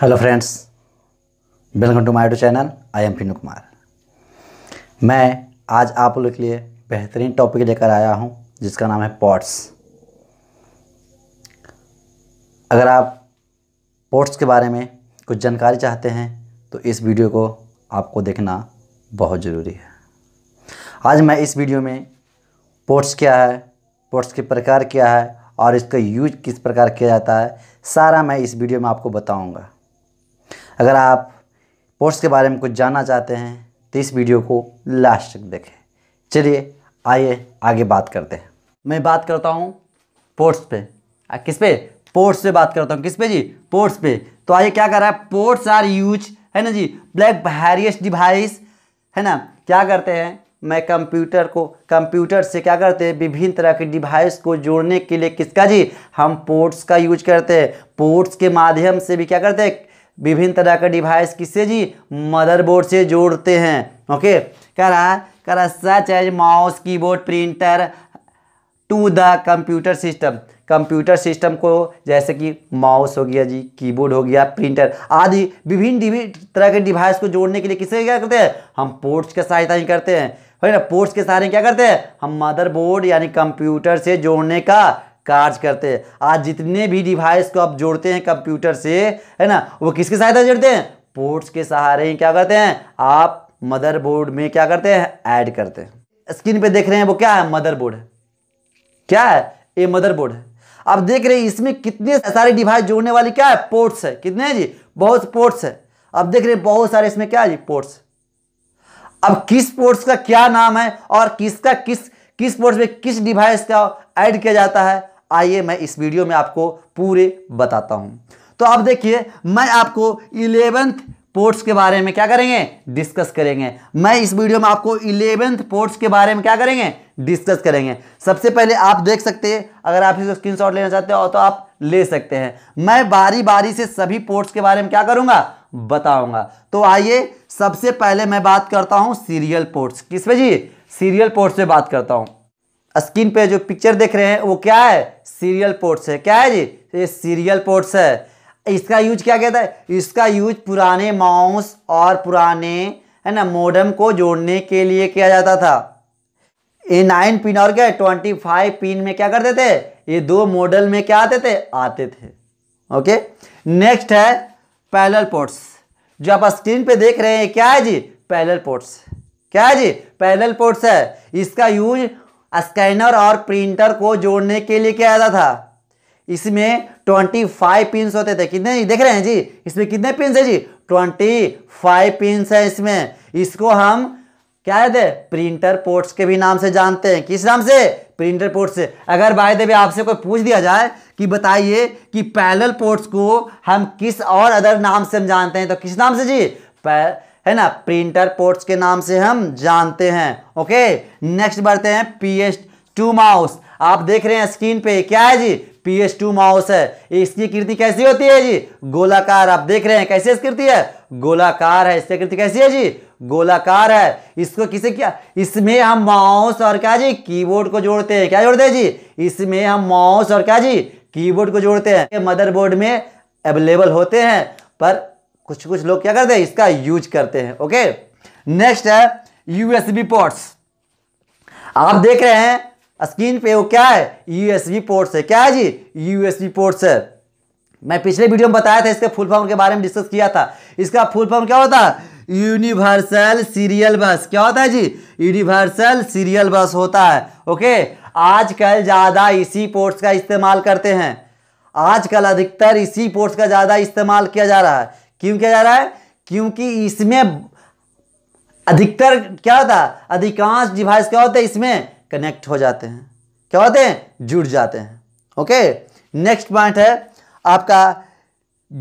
hello friends welcome to my to channel I am Pinu Kumar मैं आज आप लोग के लिए बेहतरीन टॉपिक लेकर आया हूं जिसका नाम है पॉट्स अगर आप पॉट्स के बारे में कुछ जानकारी चाहते हैं तो इस वीडियो को आपको देखना बहुत ज़रूरी है आज मैं इस वीडियो में पोर्ट्स क्या है पोर्ट्स के प्रकार क्या है और इसका यूज किस प्रकार किया जाता है सारा मैं इस वीडियो में आपको बताऊंगा अगर आप पोर्ट्स के बारे में कुछ जानना चाहते हैं तो इस वीडियो को लास्ट तक देखें चलिए आइए आगे बात करते हैं मैं बात करता हूँ पोर्ट्स पे आ, किस पे पोर्ट्स पे बात करता हूँ किस पे जी पोर्ट्स पे तो आइए क्या कर रहा है पोर्ट्स आर यूज है ना जी ब्लैक हैरियस डिवाइस है ना क्या करते हैं मैं कंप्यूटर को कंप्यूटर से क्या करते हैं विभिन्न तरह के डिवाइस को जोड़ने के लिए किसका जी हम पोर्ट्स का यूज करते हैं पोर्ट्स के माध्यम से भी क्या करते हैं विभिन्न तरह का डिवाइस किससे जी मदरबोर्ड से जोड़ते हैं ओके कह रहा कह रहा such as mouse keyboard printer to the computer system computer system को जैसे कि माउस हो गया जी कीबोर्ड हो गया प्रिंटर आदि विभिन्न तरह के डिवाइस को जोड़ने के लिए किससे क्या करते हैं हम पोर्ट्स की सहायता ही करते हैं ना पोर्ट्स के सहारे क्या करते हैं हम मदरबोर्ड यानी कंप्यूटर से जोड़ने का कार्य करते हैं आज जितने भी डिवाइस को आप जोड़ते हैं कंप्यूटर से है ना वो किसके सहायता जोड़ते हैं पोर्ट्स के सहारे ही क्या करते हैं आप मदरबोर्ड में क्या करते हैं ऐड करते हैं स्क्रीन पे देख रहे हैं वो क्या है मदरबोर्ड है क्या है ये मदरबोर्ड है आप देख रहे हैं इसमें कितने सारे डिवाइस जोड़ने वाली क्या है पोर्ट्स है कितने हैं जी बहुत पोर्ट्स है आप देख रहे हैं बहुत सारे इसमें क्या है जी पोर्ट्स अब किस पोर्ट्स का क्या नाम है और किसका किस किस पोर्ट्स में किस डिवाइस का ऐड किया जाता है आइए मैं इस वीडियो में आपको पूरे बताता हूं तो अब देखिए मैं आपको इलेवेंथ पोर्ट्स के बारे में क्या करेंगे डिस्कस करेंगे मैं इस वीडियो में आपको इलेवेंथ पोर्ट्स के बारे में क्या करेंगे डिस्कस करेंगे सबसे पहले आप देख सकते हैं अगर आप इसको शॉट लेना चाहते हो तो आप ले सकते हैं मैं बारी बारी से सभी पोर्ट्स के बारे में क्या करूंगा बताऊंगा तो आइए सबसे पहले मैं बात करता हूं सीरियल पोर्ट्स किस पे जी सीरियल पोर्ट्स से बात करता हूं स्क्रीन पे जो पिक्चर देख रहे हैं वो क्या है सीरियल पोर्ट्स है क्या है जी ये सीरियल पोर्ट्स है इसका यूज क्या कहता है इसका यूज पुराने माउस और पुराने है ना मोडम को जोड़ने के लिए किया जाता था ये नाइन पिन और क्या ट्वेंटी फाइव पिन में क्या करते थे ये दो मॉडल में क्या आते थे आते थे ओके नेक्स्ट है पैरल पोर्ट्स जो आप स्क्रीन पे देख रहे हैं क्या है जी पैरल पोर्ट्स क्या है जी पैरल पोर्ट्स है इसका यूज स्कैनर और प्रिंटर को जोड़ने के लिए क्या आता था इसमें 25 पिंस होते थे कितने देख रहे हैं जी इसमें कितने पिंस है जी 25 पिंस है इसमें इसको हम क्या कहते प्रिंटर पोर्ट्स के भी नाम से जानते हैं किस नाम से प्रिंटर पोर्ट से अगर बाय द आपसे कोई पूछ दिया जाए कि बताइए कि पैनल पोर्ट्स को हम किस और अदर नाम से हम जानते हैं तो किस नाम से जी है ना प्रिंटर पोर्ट्स के नाम से हम जानते हैं ओके नेक्स्ट बढ़ते हैं पी एच टू माउस आप देख रहे हैं स्क्रीन पे क्या है जी पी एच टू माउस है इसकी कृति कैसी होती है जी गोलाकार आप देख रहे हैं कैसी कृति है गोलाकार है इसकी कृति कैसी है जी गोलाकार है इसको किसे क्या इसमें हम माउस और क्या जी कीबोर्ड को जोड़ते हैं क्या जोड़ते हैं जी इसमें हम माउस और क्या जी कीबोर्ड को जोड़ते हैं मदरबोर्ड में अवेलेबल होते हैं पर कुछ कुछ लोग क्या करते हैं इसका यूज करते हैं ओके नेक्स्ट है यूएसबी पोर्ट्स आप देख रहे हैं स्क्रीन पे वो क्या है यूएसबी पोर्ट्स है क्या है जी यूएसबी पोर्ट्स है मैं पिछले वीडियो में बताया था इसके फुल फॉर्म के बारे में डिस्कस किया था इसका फुल फॉर्म क्या होता है यूनिवर्सल सीरियल बस क्या होता है जी यूनिवर्सल सीरियल बस होता है ओके आजकल ज़्यादा इसी पोर्ट्स का इस्तेमाल करते हैं आजकल अधिकतर इसी पोर्ट्स का ज़्यादा इस्तेमाल किया जा रहा है क्यों किया जा रहा है क्योंकि इसमें अधिकतर क्या होता है अधिकांश डिवाइस क्या होते हैं इसमें कनेक्ट हो जाते हैं क्या होते हैं जुड़ जाते हैं ओके नेक्स्ट पॉइंट है आपका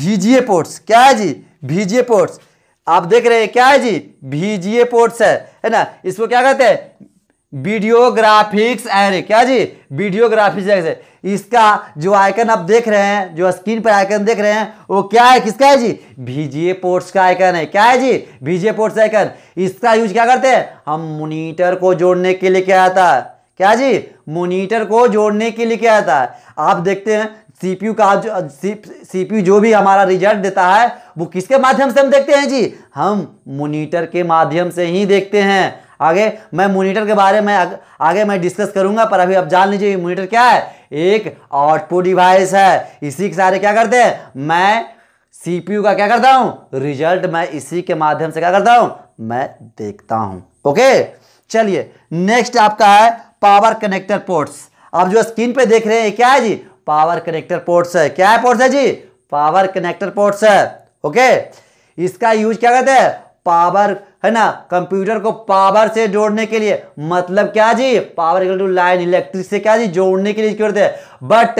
भीजीए पोर्ट्स क्या है जी भीजीए पोर्ट्स आप देख रहे हैं क्या है जी भीजीए पोर्ट्स है है ना इसको क्या कहते हैं वीडियोग्राफिक्स एरे क्या जी वीडियोग्राफिक्स एरे इसका जो आइकन आप देख रहे हैं जो स्क्रीन पर आइकन देख रहे हैं वो क्या है किसका है जी भीजे पोर्ट्स का आइकन है क्या है जी भीजे पोर्ट्स आइकन इसका यूज क्या करते हैं हम मोनिटर को जोड़ने के लिए क्या आता है क्या जी मोनीटर को जोड़ने के लिए क्या आता है आप देखते हैं सीपीयू का जो सीपीयू जो भी हमारा रिजल्ट देता है वो किसके माध्यम से हम देखते हैं जी हम मोनिटर के माध्यम से ही देखते हैं आगे मैं मोनीटर के बारे में आगे मैं डिस्कस करूंगा पर अभी आप जान लीजिए मोनीटर क्या है एक आउटपुट डिवाइस है इसी के सारे क्या करते हैं मैं सीपीयू का क्या करता हूँ रिजल्ट मैं इसी के माध्यम से क्या करता हूँ मैं देखता हूँ ओके चलिए नेक्स्ट आपका है पावर कनेक्टर पोर्ट्स आप जो स्क्रीन पे देख रहे हैं क्या है जी पावर कनेक्टर पोर्ट्स है क्या है पोर्ट्स है जी पावर कनेक्टर पोर्ट्स है ओके इसका यूज क्या करते हैं पावर है ना कंप्यूटर को पावर से जोड़ने के लिए मतलब क्या जी power equal to line electric से क्या जी जोड़ने के लिए क्यों बट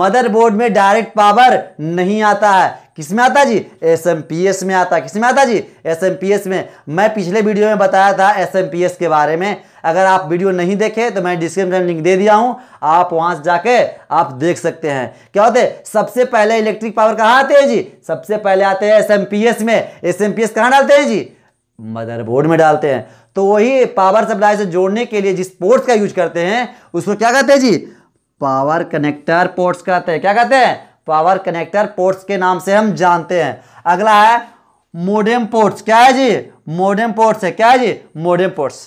मदरबोर्ड में डायरेक्ट पावर नहीं आता है किसमें आता जी एस एम पी एस में आता किसमें आता जी एस एम पी एस में मैं पिछले वीडियो में बताया था एस एम पी एस के बारे में अगर आप वीडियो नहीं देखे तो मैं डिस्क्रिप्शन लिंक दे दिया हूँ आप वहाँ से जाके आप देख सकते हैं क्या होते सबसे पहले इलेक्ट्रिक पावर कहाँ आते हैं जी सबसे पहले आते हैं एस एम पी एस में एस एम पी एस कहाँ डालते हैं जी मदरबोर्ड में डालते हैं तो वही पावर सप्लाई से जोड़ने के लिए जिस पोर्ट्स का यूज करते हैं उसको क्या कहते हैं जी पावर कनेक्टर पोर्ट्स कहते हैं क्या कहते हैं पावर कनेक्टर पोर्ट्स के नाम से हम जानते हैं अगला है मोडेम पोर्ट्स क्या है जी मोडेम पोर्ट्स है क्या है जी मोडेम पोर्ट्स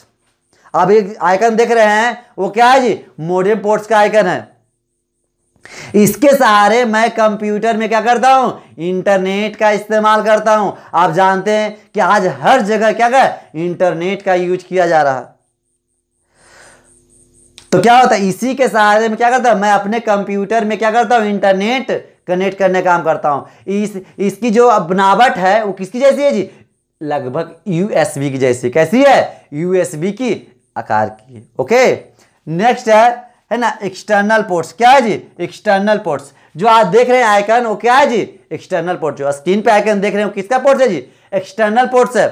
आप एक आइकन देख रहे हैं वो क्या है जी मोडेम पोर्ट्स का आइकन है इसके सहारे मैं कंप्यूटर में क्या करता हूं इंटरनेट का इस्तेमाल करता हूं आप जानते हैं कि आज हर जगह क्या कर इंटरनेट का यूज किया जा रहा तो क्या होता है इसी के सहारे में क्या करता हूं मैं अपने कंप्यूटर में क्या करता हूं इंटरनेट कनेक्ट करने का काम करता हूँ इस इसकी जो बनावट है वो किसकी जैसी है जी लगभग यूएसबी की जैसी कैसी है यूएसबी की आकार की ओके नेक्स्ट है है ना एक्सटर्नल पोर्ट्स क्या है जी एक्सटर्नल पोर्ट्स जो आप देख रहे हैं आइकन वो क्या है जी एक्सटर्नल पोर्ट जो स्क्रीन पे आइकन देख रहे हैं किसका पोर्ट्स है जी एक्सटर्नल पोर्ट्स है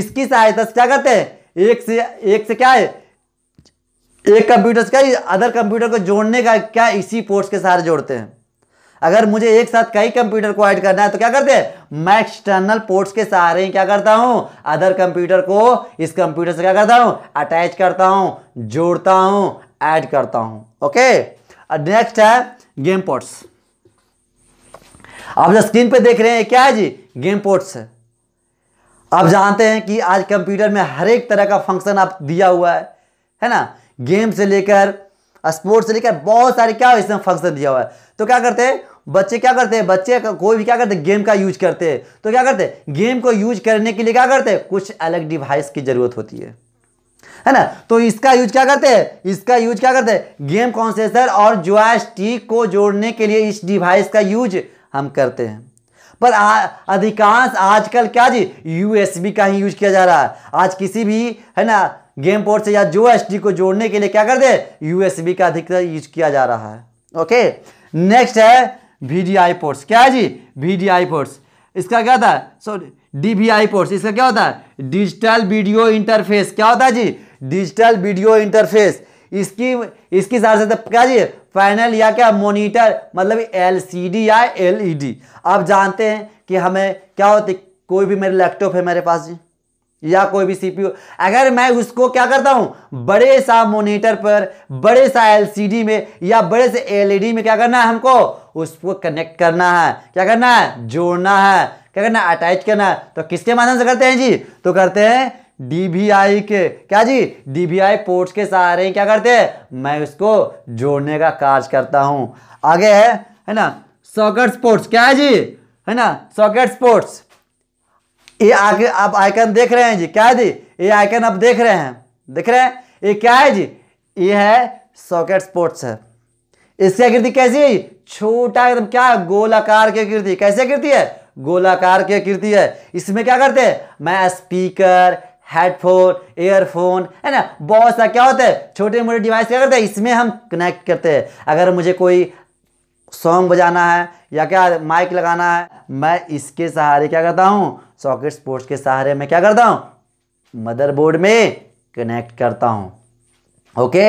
इसकी सहायता से क्या करते हैं एक से एक से क्या है एक कंप्यूटर से क्या अदर कंप्यूटर को जोड़ने का क्या इसी पोर्ट्स के सहारे जोड़ते हैं अगर मुझे एक साथ कई कंप्यूटर को ऐड करना है तो क्या करते हैं मैं एक्सटर्नल पोर्ट्स के सहारे क्या करता हूं अदर कंप्यूटर को इस कंप्यूटर से क्या करता हूं अटैच करता हूं जोड़ता हूं ऐड करता हूं ओके नेक्स्ट है गेम पोर्ट्स आप जो स्क्रीन पे देख रहे हैं क्या है जी गेम पोर्ट्स आप जानते हैं कि आज कंप्यूटर में हर एक तरह का फंक्शन आप दिया हुआ है है ना गेम से लेकर स्पोर्ट्स से लेकर बहुत सारे क्या इसमें फंक्शन दिया हुआ है तो क्या करते हैं बच्चे क्या करते हैं बच्चे कोई भी क्या करते हैं गेम का यूज करते हैं तो क्या करते हैं गेम को यूज करने के लिए क्या करते हैं कुछ अलग डिवाइस की जरूरत होती है है ना तो इसका यूज क्या करते हैं इसका यूज क्या करते हैं गेम कॉन्सेसर और जॉयस्टिक को जोड़ने के लिए इस डिवाइस का यूज हम करते हैं पर अधिकांश आजकल क्या जी यूएसबी का ही यूज किया जा रहा है आज किसी भी है ना गेम पोर्ट से या जो एस को जोड़ने के लिए क्या करते हैं यूएसबी का अधिकतर यूज किया जा रहा है ओके नेक्स्ट है वी डी आई पोर्ट्स क्या है जी वी डी आई पोर्ट्स इसका क्या होता है sorry D V I ports इसका क्या होता है डिजिटल वीडियो इंटरफेस क्या होता है जी डिजिटल वीडियो इंटरफेस इसकी इसकी से क्या जी पैनल या क्या मोनिटर मतलब एलसीडी या एलईडी e आप जानते हैं कि हमें क्या होती कोई भी मेरे लैपटॉप है मेरे पास जी या कोई भी सीपीयू अगर मैं उसको क्या करता हूं बड़े सा मोनीटर पर बड़े सा एलसीडी में या बड़े से एलईडी e में क्या करना है हमको उसको कनेक्ट करना है क्या करना है जोड़ना है क्या करना है अटैच करना है तो किसके माध्यम से करते हैं जी तो करते हैं डीबीआई के क्या जी आई पोर्ट्स के सहारे क्या करते हैं मैं उसको जोड़ने का कार्य करता हूं आगे है है ना सॉकेट स्पोर्ट्स क्या है जी है ना सॉकेट स्पोर्ट्स ये आगे आप आइकन देख रहे हैं जी क्या है जी ये आइकन आप देख रहे हैं देख रहे हैं ये क्या है जी ये है सॉकेट स्पोर्ट्स है इसकी आकृति कैसी है छोटा एकदम क्या है गोलाकार की आकृति कैसे आकृति है गोलाकार की आकृति है इसमें क्या करते हैं मैं स्पीकर हेडफोन एयरफोन है ना बहुत सा क्या होता है छोटे मोटे डिवाइस क्या करते हैं इसमें हम कनेक्ट करते हैं अगर मुझे कोई सॉन्ग बजाना है या क्या माइक लगाना है मैं इसके सहारे क्या करता हूँ सॉकेट स्पोर्ट्स के सहारे मैं क्या करता हूँ मदरबोर्ड में कनेक्ट करता हूँ ओके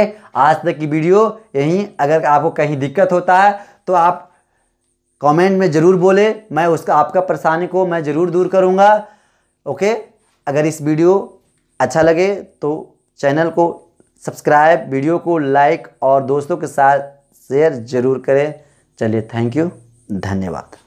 आज तक की वीडियो यहीं अगर आपको कहीं दिक्कत होता है तो आप कमेंट में ज़रूर बोले मैं उसका आपका परेशानी को मैं ज़रूर दूर करूँगा ओके अगर इस वीडियो अच्छा लगे तो चैनल को सब्सक्राइब वीडियो को लाइक और दोस्तों के साथ शेयर ज़रूर करें चलिए थैंक यू धन्यवाद